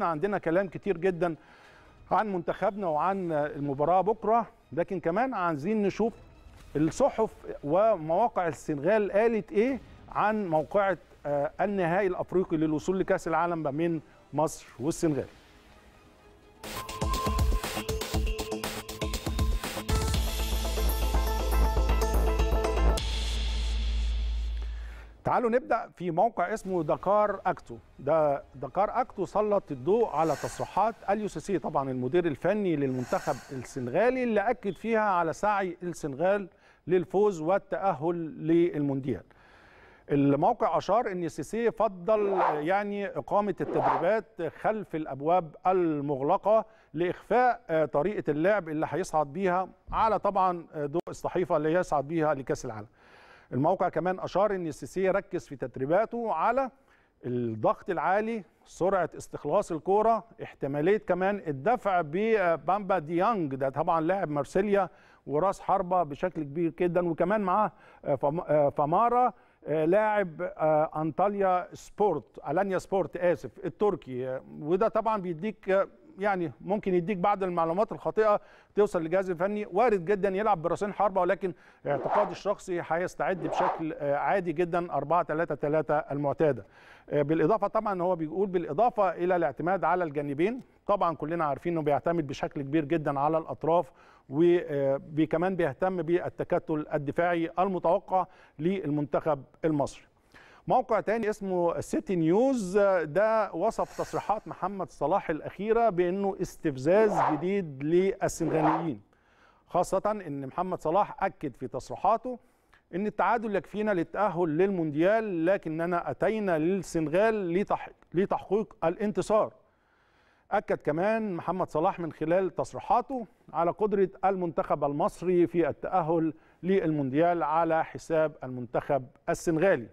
احنا عندنا كلام كتير جدا عن منتخبنا وعن المباراه بكره لكن كمان عايزين نشوف الصحف ومواقع السنغال قالت ايه عن موقعه آه، النهائي الافريقي للوصول لكاس العالم بين مصر والسنغال تعالوا نبدا في موقع اسمه دكار اكتو ده دكار اكتو سلط الضوء على تصريحات اليوسيسي طبعا المدير الفني للمنتخب السنغالي اللي اكد فيها على سعي السنغال للفوز والتاهل للمونديال الموقع اشار ان سي فضل يعني اقامه التدريبات خلف الابواب المغلقه لاخفاء طريقه اللعب اللي هيصعد بيها على طبعا ضوء الصحيفه اللي هيصعد بيها لكاس العالم الموقع كمان أشار أن السيسي ركز في تدريباته على الضغط العالي سرعة استخلاص الكورة احتمالية كمان الدفع ببامبا ديانج ده طبعا لاعب مارسيليا وراس حربة بشكل كبير جدا وكمان معاه فمارا لاعب آه، انطاليا سبورت الانيا سبورت اسف التركي وده طبعا بيديك يعني ممكن يديك بعض المعلومات الخاطئه توصل للجهاز الفني وارد جدا يلعب براسين حربه ولكن اعتقادي الشخصي هيستعد بشكل آه، عادي جدا 4 3 3 المعتاده آه، بالاضافه طبعا هو بيقول بالاضافه الى الاعتماد على الجانبين طبعا كلنا عارفين انه بيعتمد بشكل كبير جدا على الاطراف وكمان آه، بيهتم بالتكتل الدفاعي المتوقع للمنتخب المصري موقع تاني اسمه سيتي نيوز ده وصف تصريحات محمد صلاح الأخيرة بأنه استفزاز جديد للسنغاليين خاصة أن محمد صلاح أكد في تصريحاته أن التعادل يكفينا للتأهل للمونديال لكننا أتينا للسنغال لتحقيق الانتصار أكد كمان محمد صلاح من خلال تصريحاته على قدرة المنتخب المصري في التأهل للمونديال على حساب المنتخب السنغالي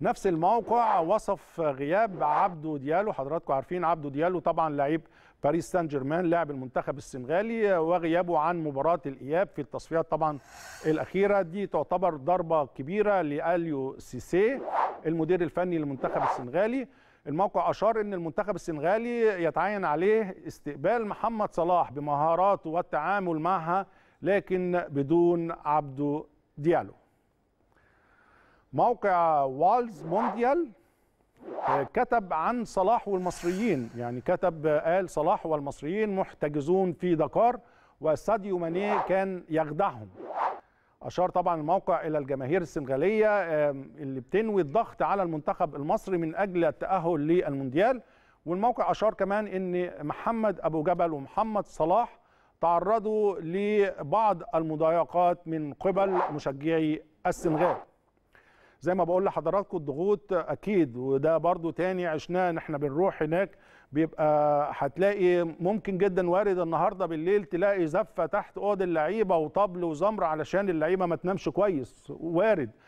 نفس الموقع وصف غياب عبدو ديالو حضراتكم عارفين عبدو ديالو طبعا لعيب باريس سان جيرمان لاعب المنتخب السنغالي وغيابه عن مباراه الاياب في التصفيات طبعا الاخيره دي تعتبر ضربه كبيره لاليو سيسي المدير الفني للمنتخب السنغالي الموقع أشار أن المنتخب السنغالي يتعين عليه استقبال محمد صلاح بمهاراته والتعامل معها لكن بدون عبده ديالو موقع والز مونديال آه، كتب عن صلاح والمصريين يعني كتب قال صلاح والمصريين محتجزون في دكار وساديو ماني كان يخدعهم أشار طبعا الموقع إلى الجماهير السنغالية اللي بتنوي الضغط على المنتخب المصري من أجل التأهل للمونديال والموقع أشار كمان أن محمد أبو جبل ومحمد صلاح تعرضوا لبعض المضايقات من قبل مشجعي السنغال زي ما بقول لحضراتكم الضغوط اكيد وده برضو تاني عشناه ان احنا بنروح هناك بيبقى هتلاقي ممكن جدا وارد النهارده بالليل تلاقي زفه تحت اوض اللعيبه وطبل وزمر علشان اللعيبه ما تنامش كويس وارد